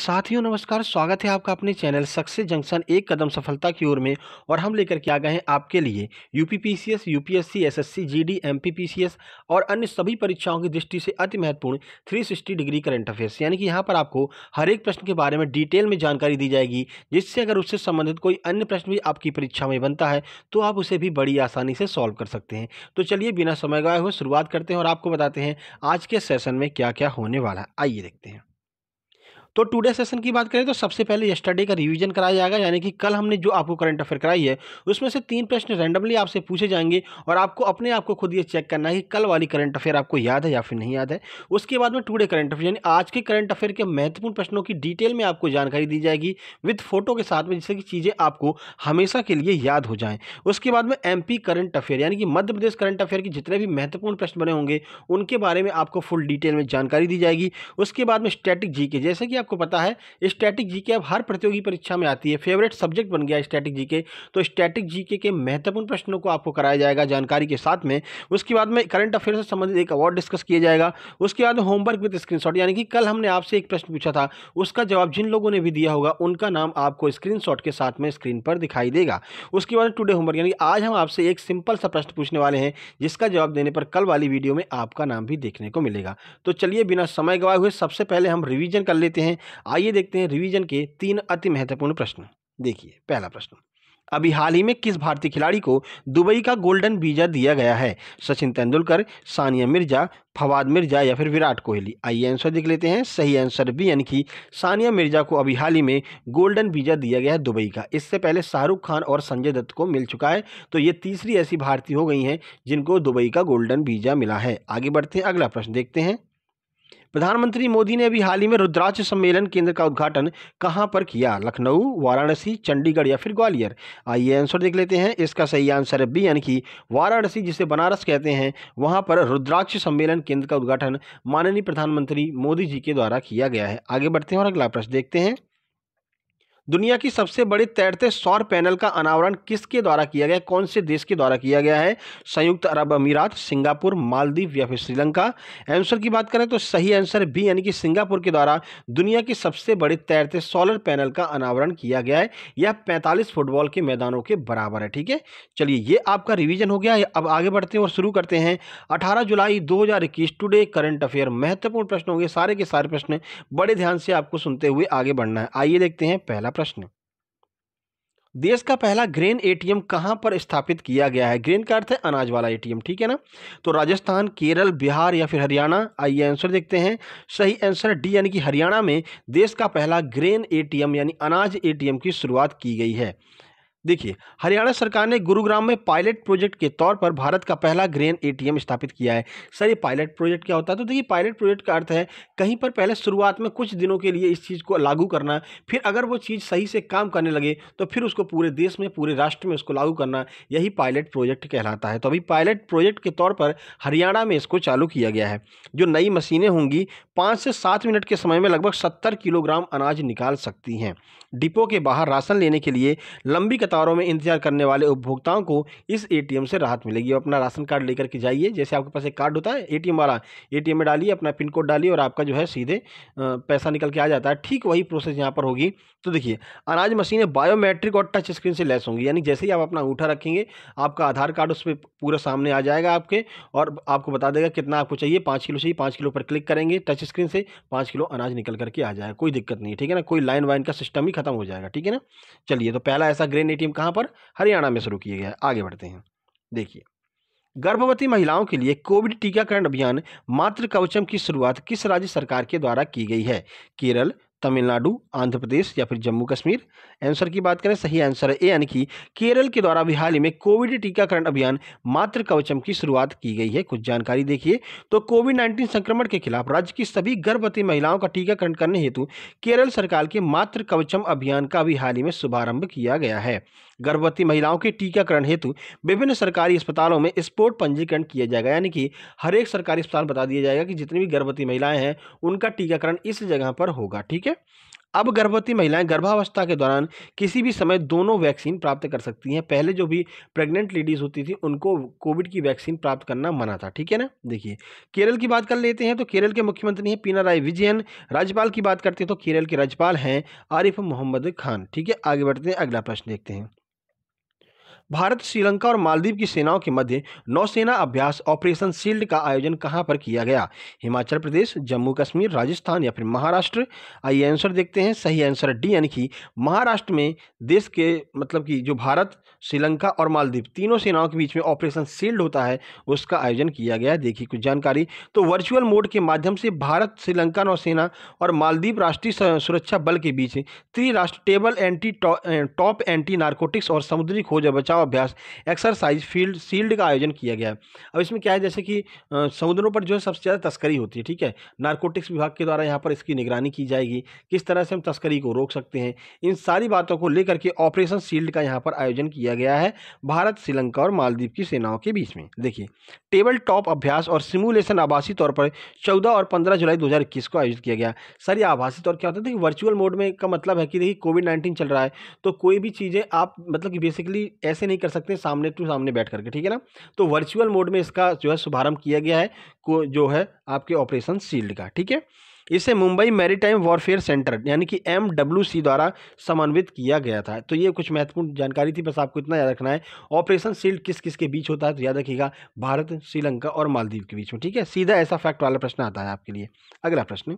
साथियों नमस्कार स्वागत है आपका अपने चैनल सक्सेस जंक्शन एक कदम सफलता की ओर में और हम लेकर के आ गए हैं आपके लिए UPPCS UPSC SSC GD MPPCS और अन्य सभी परीक्षाओं की दृष्टि से अति महत्वपूर्ण 360 डिग्री करंट अफेयर्स यानी कि यहाँ पर आपको हर एक प्रश्न के बारे में डिटेल में जानकारी दी जाएगी जिससे अगर उससे संबंधित कोई अन्य प्रश्न भी आपकी परीक्षा में बनता है तो आप उसे भी बड़ी आसानी से सॉल्व कर सकते हैं तो चलिए बिना समय गए हुए शुरुआत करते हैं और आपको बताते हैं आज के सेशन में क्या क्या होने वाला है आइए देखते हैं तो टुडे सेशन की बात करें तो सबसे पहले यस्टरडे का रिवीजन कराया जाएगा यानी कि कल हमने जो आपको करंट अफेयर कराई है उसमें से तीन प्रश्न रैंडमली आपसे पूछे जाएंगे और आपको अपने आप को खुद ये चेक करना है कि कल वाली करंट अफेयर आपको याद है या फिर नहीं याद है उसके बाद में टुडे करंट अफेयर यानी आज के करंट अफेयर के महत्वपूर्ण प्रश्नों की डिटेल में आपको जानकारी दी जाएगी विथ फोटो के साथ में जिससे कि चीज़ें आपको हमेशा के लिए याद हो जाएँ उसके बाद में एम करंट अफेयर यानी कि मध्य प्रदेश करंट अफेयर के जितने भी महत्वपूर्ण प्रश्न बने होंगे उनके बारे में आपको फुल डिटेल में जानकारी दी जाएगी उसके बाद में स्टैटिक जी के जैसे कि आपको पता है स्टैटिक जीके अब हर प्रतियोगी परीक्षा में आती है फेवरेट सब्जेक्ट बन गया स्टैटिक जीके तो स्टैटिक जीके के महत्वपूर्ण प्रश्नों को आपको कराया जाएगा जानकारी के साथ में उसके बाद में करंट अफेयर से संबंधित एक अवार्ड डिस्कस किया जाएगा उसके बाद होमवर्क विद स्क्रीनशॉट यानी कि कल हमने आपसे एक प्रश्न पूछा था उसका जवाब जिन लोगों ने भी दिया होगा उनका नाम आपको स्क्रीनशॉट के साथ में स्क्रीन पर दिखाई देगा उसके बाद टूडे होमवर्क यानी आज हम आपसे एक सिंपल सा प्रश्न पूछने वाले हैं जिसका जवाब देने पर कल वाली वीडियो में आपका नाम भी देखने को मिलेगा तो चलिए बिना समय गवाए हुए सबसे पहले हम रिविजन कर लेते हैं हैं आइए देखते हैं रिवीजन के तीन अति महत्वपूर्ण प्रश्न देखिए पहला प्रश्न अभी हाल ही में किस भारतीय खिलाड़ी को दुबई का गोल्डन वीज़ा दिया गया है सचिन तेंदुलकर सानिया मिर्जा फवाद मिर्जा या फिर विराट कोहली आइए आंसर देख लेते हैं सही आंसर बी यानी कि सानिया मिर्जा को अभी हाल ही में गोल्डन वीज़ा दिया गया है दुबई का इससे पहले शाहरुख खान और संजय दत्त को मिल चुका है तो ये तीसरी ऐसी भारतीय हो गई हैं जिनको दुबई का गोल्डन वीज़ा मिला है आगे बढ़ते हैं अगला प्रश्न देखते हैं प्रधानमंत्री मोदी ने अभी हाल ही में रुद्राक्ष सम्मेलन केंद्र का उद्घाटन कहाँ पर किया लखनऊ वाराणसी चंडीगढ़ या फिर ग्वालियर आइए आंसर देख लेते हैं इसका सही आंसर है बी यानी कि वाराणसी जिसे बनारस कहते हैं वहाँ पर रुद्राक्ष सम्मेलन केंद्र का उद्घाटन माननीय प्रधानमंत्री मोदी जी के द्वारा किया गया है आगे बढ़ते हैं और अगला प्रश्न देखते हैं दुनिया की सबसे बड़ी तैरते सौर पैनल का अनावरण किसके द्वारा किया गया कौन से देश के द्वारा किया गया है संयुक्त अरब अमीरात सिंगापुर मालदीव या फिर श्रीलंका आंसर की बात करें तो सही आंसर बी यानी कि सिंगापुर के द्वारा दुनिया की सबसे बड़ी तैरते सोलर पैनल का अनावरण किया गया है यह पैंतालीस फुटबॉल के मैदानों के बराबर है ठीक है चलिए ये आपका रिविजन हो गया अब आगे बढ़ते हैं और शुरू करते हैं अठारह जुलाई दो टुडे करंट अफेयर महत्वपूर्ण प्रश्न होंगे सारे के सारे प्रश्न बड़े ध्यान से आपको सुनते हुए आगे बढ़ना है आइए देखते हैं पहला प्रश्न देश का पहला ग्रेन एटीएम कहां पर स्थापित किया गया है ग्रेन का अर्थ है अनाज वाला एटीएम ठीक है ना तो राजस्थान केरल बिहार या फिर हरियाणा आइए आंसर देखते हैं सही आंसर डी यानी कि हरियाणा में देश का पहला ग्रेन एटीएम यानी अनाज एटीएम की शुरुआत की गई है देखिए हरियाणा सरकार ने गुरुग्राम में पायलट प्रोजेक्ट के तौर पर भारत का पहला ग्रेन एटीएम स्थापित किया है सर ये पायलट प्रोजेक्ट क्या होता है तो देखिए पायलट प्रोजेक्ट का अर्थ है कहीं पर पहले शुरुआत में कुछ दिनों के लिए इस चीज़ को लागू करना फिर अगर वो चीज़ सही से काम करने लगे तो फिर उसको पूरे देश में पूरे राष्ट्र में उसको लागू करना यही पायलट प्रोजेक्ट कहलाता है तो अभी पायलट प्रोजेक्ट के तौर पर हरियाणा में इसको चालू किया गया है जो नई मशीनें होंगी पाँच से सात मिनट के समय में लगभग सत्तर किलोग्राम अनाज निकाल सकती हैं डिपो के बाहर राशन लेने के लिए लंबी कतारों में इंतजार करने वाले उपभोक्ताओं को इस एटीएम से राहत मिलेगी अपना राशन कार्ड लेकर के जाइए जैसे आपके पास एक कार्ड होता है एटीएम वाला एटीएम में डालिए अपना पिन कोड डालिए और आपका जो है सीधे पैसा निकल के आ जाता है ठीक वही प्रोसेस यहाँ पर होगी तो देखिए अनाज मशीनें बायोमेट्रिक और टच स्क्रीन से लैस होंगी यानी जैसे ही आप अपना अंगूठा रखेंगे आपका आधार कार्ड उस पर पूरा सामने आ जाएगा आपके और आपको बता देगा कितना आपको चाहिए पाँच किलो चाहिए पाँच किलो पर क्लिक करेंगे टच स्क्रीन से पाँच किलो अनाज निकल करके आ जाएगा कोई दिक्कत नहीं है ठीक है ना कोई लाइन वाइन का सिस्टम ही खत्म हो जाएगा ठीक है ना चलिए तो पहला ऐसा ग्रेन एटीएम कहाँ पर हरियाणा में शुरू किया गया है आगे बढ़ते हैं देखिए गर्भवती महिलाओं के लिए कोविड टीकाकरण अभियान मातृ कवचम की शुरुआत किस राज्य सरकार के द्वारा की गई है केरल तमिलनाडु आंध्र प्रदेश या फिर जम्मू कश्मीर आंसर की बात करें सही आंसर है ए यानी कि केरल के द्वारा अभी हाल ही में कोविड टीकाकरण अभियान मात्र कवचम की शुरुआत की गई है कुछ जानकारी देखिए तो कोविड नाइन्टीन संक्रमण के खिलाफ राज्य की सभी गर्भवती महिलाओं का टीकाकरण करने हेतु केरल सरकार के मातृ कवचम अभियान का अभी हाल ही में शुभारंभ किया गया है गर्भवती महिलाओं के टीकाकरण हेतु विभिन्न सरकारी अस्पतालों में स्पोर्ट पंजीकरण किया जाएगा यानी कि हर एक सरकारी अस्पताल बता दिया जाएगा कि जितनी भी गर्भवती महिलाएं हैं उनका टीकाकरण इस जगह पर होगा ठीक है अब गर्भवती महिलाएं गर्भावस्था के दौरान किसी भी समय दोनों वैक्सीन प्राप्त कर सकती हैं पहले जो भी प्रेग्नेंट लेडीज़ होती थी उनको कोविड की वैक्सीन प्राप्त करना मना था ठीक है ना देखिए केरल की बात कर लेते हैं तो केरल के मुख्यमंत्री हैं पीना राय विजयन राज्यपाल की बात करते हैं तो केरल के राज्यपाल हैं आरिफ मोहम्मद खान ठीक है आगे बढ़ते हैं अगला प्रश्न देखते हैं भारत श्रीलंका और मालदीव की सेनाओं के मध्य नौसेना अभ्यास ऑपरेशन शील्ड का आयोजन कहां पर किया गया हिमाचल प्रदेश जम्मू कश्मीर राजस्थान या फिर महाराष्ट्र आइए आंसर देखते हैं सही आंसर डी यानी कि महाराष्ट्र में देश के मतलब कि जो भारत श्रीलंका और मालदीव तीनों सेनाओं के बीच में ऑपरेशन शील्ड होता है उसका आयोजन किया गया देखिए कुछ जानकारी तो वर्चुअल मोड के माध्यम से भारत श्रीलंका नौसेना और मालदीव राष्ट्रीय सुरक्षा बल के बीच त्रिराष्ट्र table anti top anti narcotics और समुद्री खोज बचाव का अभ्यास एक्सरसाइज फील्ड शील्ड का आयोजन किया गया है अब इसमें क्या है जैसे कि समुद्रों पर जो है सबसे ज़्यादा तस्करी होती है ठीक है नारकोटिक्स विभाग के द्वारा यहाँ पर इसकी निगरानी की जाएगी किस तरह से हम तस्करी को रोक सकते हैं इन सारी बातों को लेकर के ऑपरेशन शील्ड का यहाँ पर आयोजन किया गया है भारत श्रीलंका और मालदीव की सेनाओं के बीच में देखिए टेबल टॉप अभ्यास और सिमुलेशन आभासी तौर पर चौदह और पंद्रह जुलाई दो को आयोजित किया गया सर ये आभासी तौर क्या होता है देखिए वर्चुअल मोड में का मतलब है कि देखिए कोविड नाइन्टीन चल रहा है तो कोई भी चीज़ें आप मतलब कि बेसिकली ऐसे नहीं कर सकते सामने टू सामने बैठ करके ठीक है ना तो वर्चुअल मोड में इसका जो है शुभारंभ किया गया है को जो है आपके ऑपरेशन शील्ड का ठीक है इसे मुंबई मैरीटाइम वॉरफेयर सेंटर यानी कि एम द्वारा समन्वित किया गया था तो ये कुछ महत्वपूर्ण जानकारी थी बस आपको इतना याद रखना है ऑपरेशन सील्ड किस किस के बीच होता है तो याद रखिएगा भारत श्रीलंका और मालदीव के बीच में ठीक है सीधा ऐसा फैक्ट वाला प्रश्न आता है आपके लिए अगला प्रश्न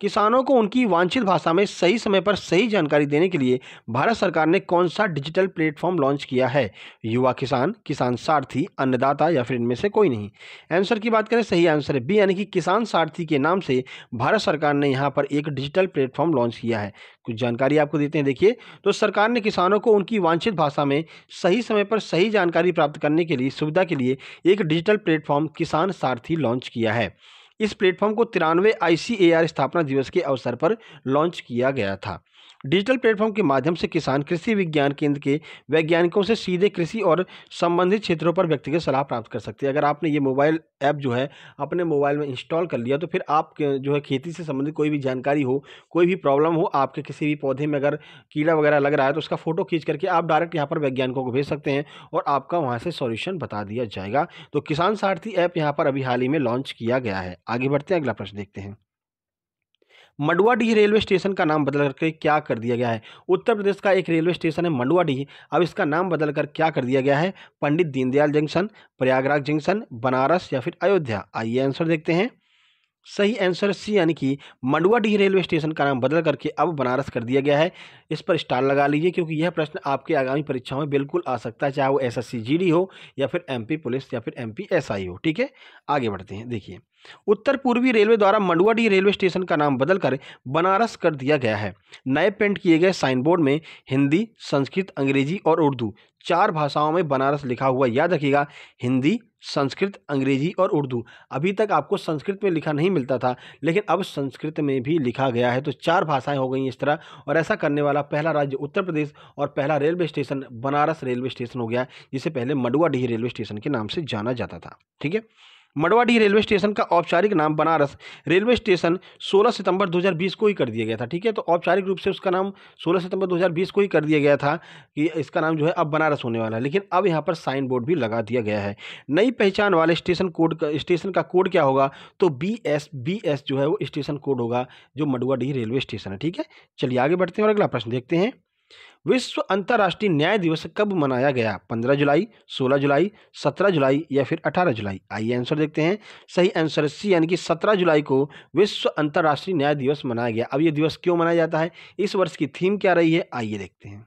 किसानों को उनकी वांछित भाषा में सही समय पर सही जानकारी देने के लिए भारत सरकार ने कौन सा डिजिटल प्लेटफॉर्म लॉन्च किया है युवा किसान किसान सारथी अन्नदाता या फिर इनमें से कोई नहीं आंसर की बात करें सही आंसर है बी यानी कि किसान सारथी के नाम से भारत सरकार ने यहाँ पर एक डिजिटल प्लेटफॉर्म लॉन्च किया है कुछ जानकारी आपको देते हैं देखिए तो सरकार ने किसानों को उनकी वांछित भाषा में सही समय पर सही जानकारी प्राप्त करने के लिए सुविधा के लिए एक डिजिटल प्लेटफॉर्म किसान सारथी लॉन्च किया है इस प्लेटफॉर्म को तिरानवे आई स्थापना दिवस के अवसर पर लॉन्च किया गया था डिजिटल प्लेटफॉर्म के माध्यम से किसान कृषि विज्ञान केंद्र के वैज्ञानिकों से सीधे कृषि और संबंधित क्षेत्रों पर व्यक्तिगत सलाह प्राप्त कर सकते हैं अगर आपने ये मोबाइल ऐप जो है अपने मोबाइल में इंस्टॉल कर लिया तो फिर आप जो है खेती से संबंधित कोई भी जानकारी हो कोई भी प्रॉब्लम हो आपके किसी भी पौधे में अगर कीड़ा वगैरह लग रहा है तो उसका फोटो खींच करके आप डायरेक्ट यहाँ पर वैज्ञानिकों को भेज सकते हैं और आपका वहाँ से सॉल्यूशन बता दिया जाएगा तो किसान सारथी ऐप यहाँ पर अभी हाल ही में लॉन्च किया गया है आगे बढ़ते हैं अगला प्रश्न देखते हैं मंडुआडीह रेलवे स्टेशन का नाम बदल करके क्या कर दिया गया है उत्तर प्रदेश का एक रेलवे स्टेशन है मंडुआडीह अब इसका नाम बदल कर क्या कर दिया गया है पंडित दीनदयाल जंक्शन प्रयागराज जंक्शन बनारस या फिर अयोध्या आइए आंसर देखते हैं सही आंसर सी यानी कि मंडुआडीह रेलवे स्टेशन का नाम बदल करके अब बनारस कर दिया गया है इस पर स्टार लगा लीजिए क्योंकि यह प्रश्न आपके आगामी परीक्षाओं में बिल्कुल आ सकता है चाहे वो एसएससी जीडी हो या फिर एमपी पुलिस या फिर एमपी एसआई हो ठीक है आगे बढ़ते हैं देखिए उत्तर पूर्वी रेलवे द्वारा मंडुआडीह रेलवे स्टेशन का नाम बदलकर बनारस कर दिया गया है नए पेंट किए गए साइन बोर्ड में हिंदी संस्कृत अंग्रेजी और उर्दू चार भाषाओं में बनारस लिखा हुआ याद रखिएगा हिंदी संस्कृत अंग्रेजी और उर्दू अभी तक आपको संस्कृत में लिखा नहीं मिलता था लेकिन अब संस्कृत में भी लिखा गया है तो चार भाषाएं हो गई इस तरह और ऐसा करने वाला पहला राज्य उत्तर प्रदेश और पहला railway station Banaras railway station हो गया जिसे पहले मडुआडीह रेलवे स्टेशन के नाम से जाना जाता था ठीक है मडवाडी रेलवे स्टेशन का औपचारिक नाम बनारस रेलवे स्टेशन 16 सितंबर 2020 को ही कर दिया गया था ठीक है तो औपचारिक रूप से उसका नाम 16 सितंबर 2020 को ही कर दिया गया था कि इसका नाम जो है अब बनारस होने वाला है लेकिन अब यहाँ पर साइन बोर्ड भी लगा दिया गया है नई पहचान वाले स्टेशन कोड का स्टेशन का कोड क्या होगा तो बी एस बी एस जो है वो स्टेशन कोड होगा जो मडुआडीह रेलवे स्टेशन है ठीक है चलिए आगे बढ़ते हैं और अगला प्रश्न देखते हैं विश्व अंतर्राष्ट्रीय न्याय दिवस कब मनाया गया 15 जुलाई 16 जुलाई 17 जुलाई या फिर 18 जुलाई आइए आंसर देखते हैं सही आंसर सी यानी कि 17 जुलाई को विश्व अंतर्राष्ट्रीय न्याय दिवस मनाया गया अब ये दिवस क्यों मनाया जाता है इस वर्ष की थीम क्या रही है आइए देखते हैं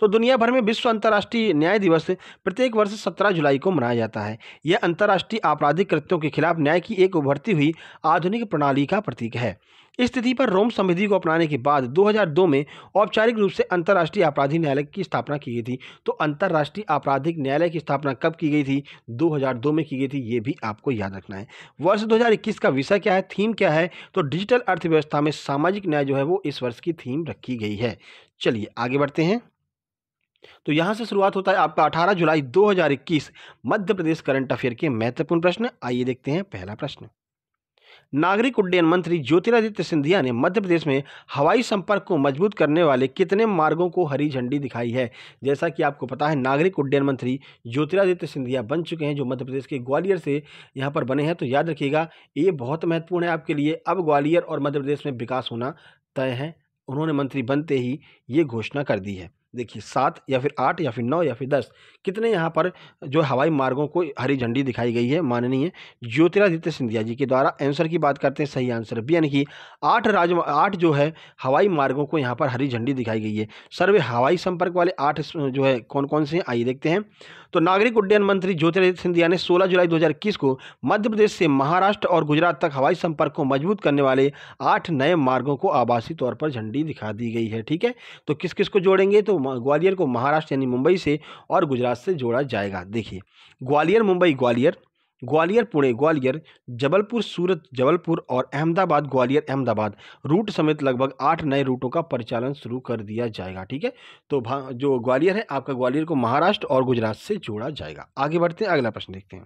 तो दुनिया भर में विश्व अंतर्राष्ट्रीय न्याय दिवस प्रत्येक वर्ष सत्रह जुलाई को मनाया जाता है यह अंतर्राष्ट्रीय आपराधिक कृत्यों के खिलाफ न्याय की एक उभरती हुई आधुनिक प्रणाली का प्रतीक है स्थिति पर रोम समिति को अपनाने के बाद 2002 में औपचारिक रूप से अंतर्राष्ट्रीय आपराधिक न्यायालय की स्थापना की गई थी तो अंतर्राष्ट्रीय आपराधिक न्यायालय की स्थापना कब की गई थी 2002 में की गई थी ये भी आपको याद रखना है वर्ष 2021 का विषय क्या है थीम क्या है तो डिजिटल अर्थव्यवस्था में सामाजिक न्याय जो है वो इस वर्ष की थीम रखी गई है चलिए आगे बढ़ते हैं तो यहां से शुरुआत होता है आपका 18 जुलाई 2021 मध्य प्रदेश करंट अफेयर के महत्वपूर्ण प्रश्न आइए देखते हैं पहला प्रश्न नागरिक उड्डयन मंत्री ज्योतिरादित्य सिंधिया ने मध्य प्रदेश में हवाई संपर्क को मजबूत करने वाले कितने मार्गों को हरी झंडी दिखाई है जैसा कि आपको पता है नागरिक उड्डयन मंत्री ज्योतिरादित्य सिंधिया बन चुके हैं जो मध्य प्रदेश के ग्वालियर से यहाँ पर बने हैं तो याद रखिएगा ये बहुत महत्वपूर्ण है आपके लिए अब ग्वालियर और मध्य प्रदेश में विकास होना तय है उन्होंने मंत्री बनते ही ये घोषणा कर दी है देखिए सात या फिर आठ या फिर नौ या फिर दस कितने यहाँ पर जो हवाई मार्गों को हरी झंडी दिखाई गई है माननीय ज्योतिरादित्य सिंधिया जी के द्वारा आंसर की बात करते हैं सही आंसर भी यानी कि आठ राज आठ जो है हवाई मार्गों को यहाँ पर हरी झंडी दिखाई गई है सर्वे हवाई संपर्क वाले आठ जो है कौन कौन से हैं आइए देखते हैं तो नागरिक उड्डयन मंत्री ज्योतिरादित्य सिंधिया ने सोलह जुलाई दो को मध्य प्रदेश से महाराष्ट्र और गुजरात तक हवाई संपर्क को मजबूत करने वाले आठ नए मार्गों को आभासी तौर पर झंडी दिखा दी गई है ठीक है तो किस किस को जोड़ेंगे तो ग्वालियर को महाराष्ट्र यानी मुंबई से और गुजरात से जोड़ा जाएगा देखिए ग्वालियर मुंबई ग्वालियर ग्वालियर पुणे ग्वालियर जबलपुर सूरत जबलपुर और अहमदाबाद ग्वालियर अहमदाबाद रूट समेत लगभग आठ नए रूटों का परिचालन शुरू कर दिया जाएगा ठीक है तो जो ग्वालियर है आपका ग्वालियर को महाराष्ट्र और गुजरात से जोड़ा जाएगा आगे बढ़ते हैं अगला प्रश्न देखते हैं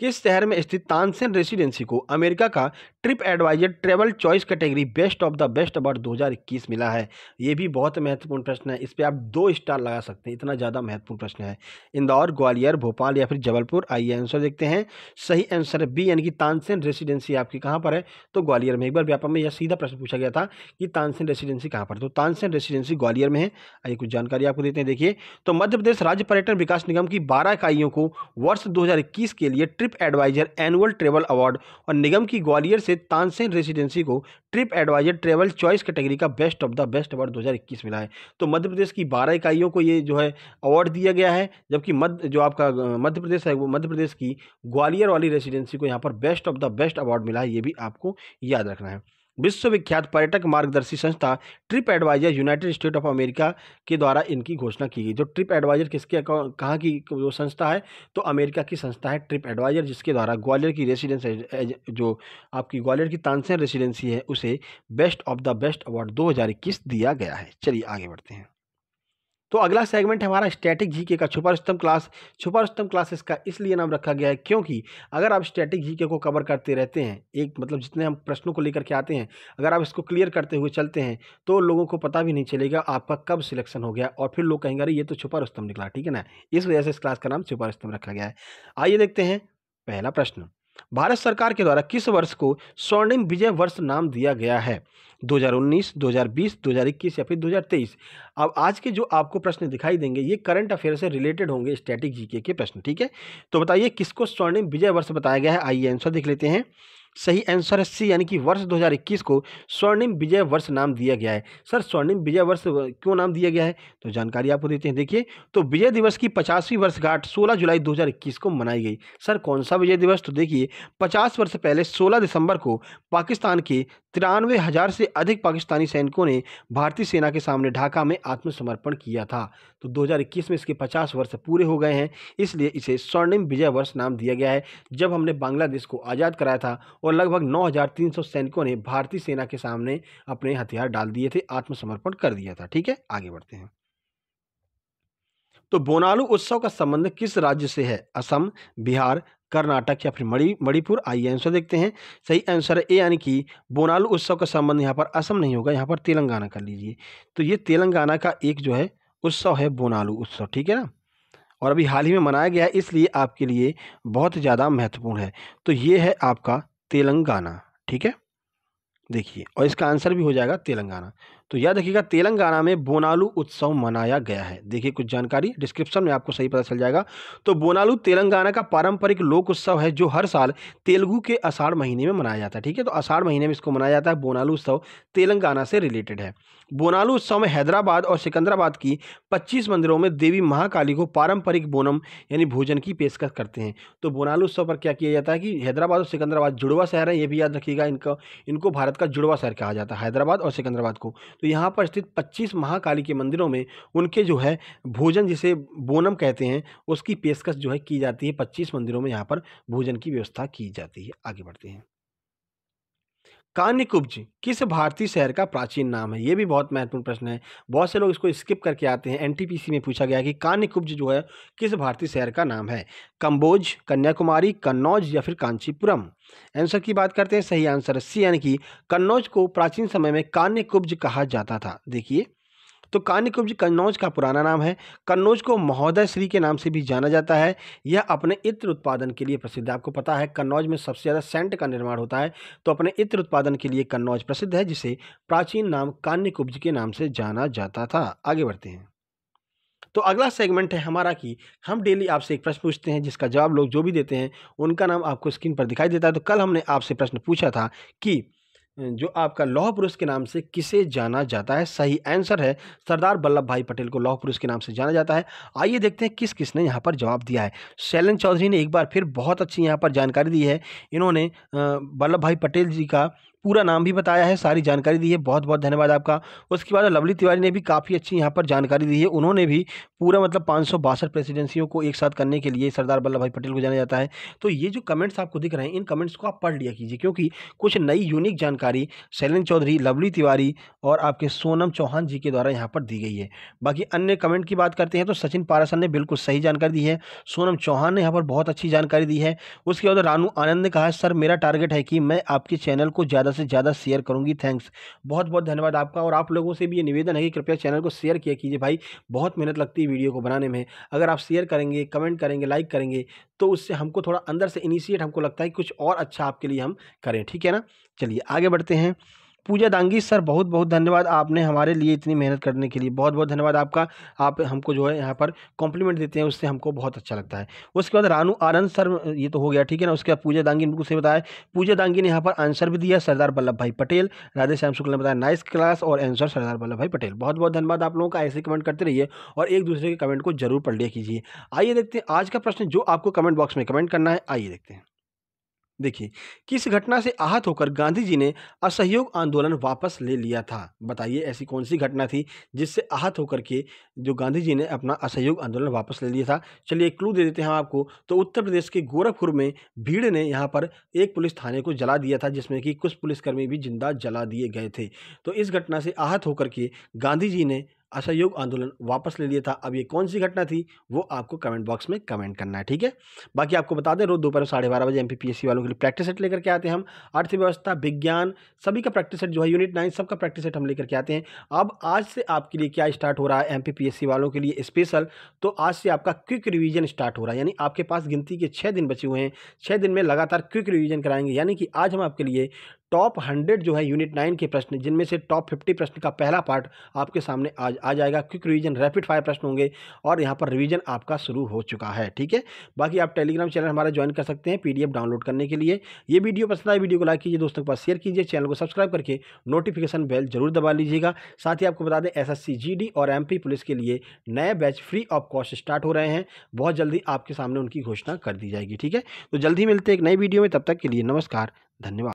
किस शहर में स्थित तानसेन रेसिडेंसी को अमेरिका का TripAdvisor travel choice category best of the best award 2021 मिला है ये भी बहुत महत्वपूर्ण प्रश्न है इस पर आप दो स्टार लगा सकते हैं इतना ज़्यादा महत्वपूर्ण प्रश्न है इंदौर ग्वालियर भोपाल या फिर जबलपुर आइए आंसर देखते हैं सही आंसर है बी यानी कि तानसेन रेसिडेंसी आपकी कहाँ पर है तो ग्वालियर में एक बार व्यापक में यह सीधा प्रश्न पूछा गया था कि तानसेन रेसिडेंसी कहाँ पर तो तानसेन रेसिडेंसी ग्वालियर में है आइए कुछ जानकारी आपको देते हैं देखिए तो मध्य प्रदेश राज्य पर्यटन विकास निगम की बारह इकाइयों को वर्ष दो के लिए TripAdvisor annual travel award और निगम की ग्वालियर से तानसेन रेसिडेंसी को TripAdvisor travel choice category का best of the best award 2021 मिला है तो मध्य प्रदेश की बारह इकाइयों को ये जो है अवार्ड दिया गया है जबकि मध्य जो आपका मध्य प्रदेश है वो मध्य प्रदेश की ग्वालियर वाली रेसिडेंसी को यहाँ पर best of the best award मिला है ये भी आपको याद रखना है विश्वविख्यात पर्यटक मार्गदर्शी संस्था TripAdvisor United States of America के द्वारा इनकी घोषणा की गई जो ट्रिप एडवाइजर किसके कहाँ की जो संस्था है तो अमेरिका की संस्था है ट्रिप एडवाइजर जिसके द्वारा ग्वालियर की रेसिडेंस जो आपकी ग्वालियर की तानसेन रेसिडेंसी है उसे best of the best award दो दिया गया है चलिए आगे बढ़ते हैं तो अगला सेगमेंट हमारा स्टैटिक जी का छुपर स्तम क्लास छुपर स्तम क्लास इसका इसलिए नाम रखा गया है क्योंकि अगर आप स्टैटिक जी को कवर करते रहते हैं एक मतलब जितने हम प्रश्नों को लेकर के आते हैं अगर आप इसको क्लियर करते हुए चलते हैं तो लोगों को पता भी नहीं चलेगा आपका कब सिलेक्शन हो गया और फिर लोग कहेंगे अरे ये तो छुपर स्तंभ निकला ठीक है ना इस वजह से इस क्लास का नाम छुपर स्तंभ रखा गया है आइए देखते हैं पहला प्रश्न भारत सरकार के द्वारा किस वर्ष को स्वर्णिम विजय वर्ष नाम दिया गया है 2019, 2020, 2021 या फिर 2023 अब आज के जो आपको प्रश्न दिखाई देंगे ये करंट अफेयर से रिलेटेड होंगे स्टैटिक जीके के प्रश्न ठीक है तो बताइए किसको स्वर्णिम विजय वर्ष बताया गया है आइए आंसर देख लेते हैं सही आंसर है सी यानी कि वर्ष 2021 को स्वर्णिम विजय वर्ष नाम दिया गया है सर स्वर्णिम विजय वर्ष क्यों नाम दिया गया है तो जानकारी आपको देते हैं देखिए तो विजय दिवस की पचासवीं वर्षगांठ 16 जुलाई 2021 को मनाई गई सर कौन सा विजय दिवस तो देखिए 50 वर्ष पहले 16 दिसंबर को पाकिस्तान के तिरानवे हज़ार से अधिक पाकिस्तानी सैनिकों ने भारतीय सेना के सामने ढाका में आत्मसमर्पण किया था तो 2021 में इसके 50 वर्ष पूरे हो गए हैं इसलिए इसे स्वर्णिम विजय वर्ष नाम दिया गया है जब हमने बांग्लादेश को आज़ाद कराया था और लगभग सौ सैनिकों ने भारतीय सेना के सामने अपने हथियार डाल दिए थे आत्मसमर्पण कर दिया था ठीक है आगे बढ़ते हैं तो बोनालू उत्सव का संबंध किस राज्य से है असम बिहार कर्नाटक या फिर मणि मणिपुर आइए आंसर देखते हैं सही आंसर है ए यानी कि बोनालू उत्सव का संबंध यहाँ पर असम नहीं होगा यहाँ पर तेलंगाना कर लीजिए तो ये तेलंगाना का एक जो है उत्सव है बोनालू उत्सव ठीक है ना और अभी हाल ही में मनाया गया है इसलिए आपके लिए बहुत ज़्यादा महत्वपूर्ण है तो ये है आपका तेलंगाना ठीक है देखिए और इसका आंसर भी हो जाएगा तेलंगाना तो याद रखिएगा तेलंगाना में बोनालू उत्सव मनाया गया है देखिए कुछ जानकारी डिस्क्रिप्शन में आपको सही पता चल जाएगा तो बोनालू तेलंगाना का पारंपरिक लोक उत्सव है जो हर साल तेलुगु के आषाढ़ महीने में मनाया जाता है ठीक है तो आषाढ़ महीने में इसको मनाया जाता है बोनालू उत्सव तेलंगाना से रिलेटेड है बोनालू उत्सव में हैदराबाद और सिकंदराबाद की 25 मंदिरों में देवी महाकाली को पारंपरिक बोनम यानी भोजन की पेशकश करते हैं तो बोनालू उत्सव पर क्या किया जाता है कि हैदराबाद और सिकंदराबाद जुड़वा शहर है ये भी याद रखिएगा इनका इनको भारत का जुड़वा शहर कहा जाता है हैदराबाद और सिकंदराबाद को तो यहाँ पर स्थित पच्चीस महाकाली के मंदिरों में उनके जो है भोजन जिसे बोनम कहते हैं उसकी पेशकश जो है की जाती है पच्चीस मंदिरों में यहाँ पर भोजन की व्यवस्था की जाती है आगे बढ़ते हैं कानिकुब्ज किस भारतीय शहर का प्राचीन नाम है ये भी बहुत महत्वपूर्ण प्रश्न है बहुत से लोग इसको स्किप करके आते हैं एनटीपीसी में पूछा गया कि कानिकुब्ज जो है किस भारतीय शहर का नाम है कंबोज कन्याकुमारी कन्नौज या फिर कांचीपुरम आंसर की बात करते हैं सही आंसर सी यानी कि कन्नौज को प्राचीन समय में कान्यकुब्ज कहा जाता था देखिए तो कानिकुब्ज कन्नौज का पुराना नाम है कन्नौज को महोदय श्री के नाम से भी जाना जाता है यह अपने इत्र उत्पादन के लिए प्रसिद्ध है आपको पता है कन्नौज में सबसे ज़्यादा सेंट का निर्माण होता है तो अपने इत्र उत्पादन के लिए कन्नौज प्रसिद्ध है जिसे प्राचीन नाम कान्यकुब्ज के नाम से जाना जाता था आगे बढ़ते हैं तो अगला सेगमेंट है हमारा कि हम डेली आपसे एक प्रश्न पूछते हैं जिसका जवाब लोग जो भी देते हैं उनका नाम आपको स्क्रीन पर दिखाई देता है तो कल हमने आपसे प्रश्न पूछा था कि जो आपका लौह पुरुष के नाम से किसे जाना जाता है सही आंसर है सरदार वल्लभ भाई पटेल को लौह पुरुष के नाम से जाना जाता है आइए देखते हैं किस किसने यहाँ पर जवाब दिया है शैलन चौधरी ने एक बार फिर बहुत अच्छी यहाँ पर जानकारी दी है इन्होंने वल्लभ भाई पटेल जी का पूरा नाम भी बताया है सारी जानकारी दी है बहुत बहुत धन्यवाद आपका उसके बाद लवली तिवारी ने भी काफ़ी अच्छी यहाँ पर जानकारी दी है उन्होंने भी पूरा मतलब पाँच प्रेसिडेंसियों को एक साथ करने के लिए सरदार वल्लभ भाई पटेल को जाना जाता है तो ये जो कमेंट्स आपको दिख रहे हैं इन कमेंट्स को आप पढ़ लिया कीजिए क्योंकि कुछ नई यूनिक जानकारी शैलन चौधरी लवली तिवारी और आपके सोनम चौहान जी के द्वारा यहाँ पर दी गई है बाकी अन्य कमेंट की बात करते हैं तो सचिन पारासन ने बिल्कुल सही जानकारी दी है सोनम चौहान ने यहाँ पर बहुत अच्छी जानकारी दी है उसके बाद रानू आनंद ने कहा सर मेरा टारगेट है कि मैं आपके चैनल को ज़्यादा से ज़्यादा शेयर करूँगी थैंक्स बहुत बहुत धन्यवाद आपका और आप लोगों से भी ये निवेदन है कि कृपया चैनल को शेयर किया कीजिए भाई बहुत मेहनत लगती है वीडियो को बनाने में अगर आप शेयर करेंगे कमेंट करेंगे लाइक करेंगे तो उससे हमको थोड़ा अंदर से इनिशिएट हमको लगता है कुछ और अच्छा आपके लिए हम करें ठीक है ना चलिए आगे बढ़ते हैं पूजा दांगी सर बहुत बहुत धन्यवाद आपने हमारे लिए इतनी मेहनत करने के लिए बहुत बहुत धन्यवाद आपका आप हमको जो है यहाँ पर कॉम्प्लीमेंट देते हैं उससे हमको बहुत अच्छा लगता है उसके बाद रानू आनंद सर ये तो हो गया ठीक है ना उसके बाद पूजा दांगी उनको से बताया पूजा दांगी ने यहाँ पर आंसर भी दिया सरदार वल्लभ भाई पटेल राधे श्याम शुक्ल ने बताया नाइस क्लास और आंसर सरदार वल्लभ भाई पटेल बहुत बहुत धन्यवाद आप लोगों का ऐसे कमेंट करते रहिए और एक दूसरे के कमेंट को जरूर पढ़ लिया कीजिए आइए देखते हैं आज का प्रश्न जो आपको कमेंट बॉक्स में कमेंट करना है आइए देखते हैं देखिए किस घटना से आहत होकर गांधी जी ने असहयोग आंदोलन वापस ले लिया था बताइए ऐसी कौन सी घटना थी जिससे आहत होकर के जो गांधी जी ने अपना असहयोग आंदोलन वापस ले लिया था चलिए एक क्लू दे देते हैं आपको तो उत्तर प्रदेश के गोरखपुर में भीड़ ने यहाँ पर एक पुलिस थाने को जला दिया था जिसमें कि कुछ पुलिसकर्मी भी जिंदा जला दिए गए थे तो इस घटना से आहत होकर के गांधी जी ने असहयोग आंदोलन वापस ले लिया था अब ये कौन सी घटना थी वो आपको कमेंट बॉक्स में कमेंट करना है ठीक है बाकी आपको बता दें रोज दोपहर में साढ़े बारह बजे एम वालों के लिए प्रैक्टिस सेट लेकर के आते हैं हम अर्थव्यवस्था विज्ञान सभी का प्रैक्टिस सेट जो है यूनिट नाइन सबका प्रैक्टिस सेट हम लेकर के आते हैं अब आज से आपके लिए क्या स्टार्ट हो रहा है एम वालों के लिए स्पेशल तो आज से आपका क्विक रिविजन स्टार्ट हो रहा है यानी आपके पास गिनती के छः दिन बचे हुए हैं छः दिन में लगातार क्विक रिविजन कराएंगे यानी कि आज हम आपके लिए टॉप हंड्रेड जो है यूनिट नाइन के प्रश्न जिनमें से टॉप फिफ्टी प्रश्न का पहला पार्ट आपके सामने आज आ जाएगा क्विक रिवीजन रैपिड फायर प्रश्न होंगे और यहाँ पर रिवीजन आपका शुरू हो चुका है ठीक है बाकी आप टेलीग्राम चैनल हमारा ज्वाइन कर सकते हैं पीडीएफ डाउनलोड करने के लिए ये वीडियो पसंद आए वीडियो को लाइक कीजिए दोस्तों के पास शेयर कीजिए चैनल को सब्सक्राइब करके नोटिफिकेशन बेल जरूर दबा लीजिएगा साथ ही आपको बता दें एस एस और एम पुलिस के लिए नए batch free of cost start हो रहे हैं बहुत जल्दी आपके सामने उनकी घोषणा कर दी जाएगी ठीक है तो जल्दी मिलते हैं एक नई वीडियो में तब तक के लिए नमस्कार धन्यवाद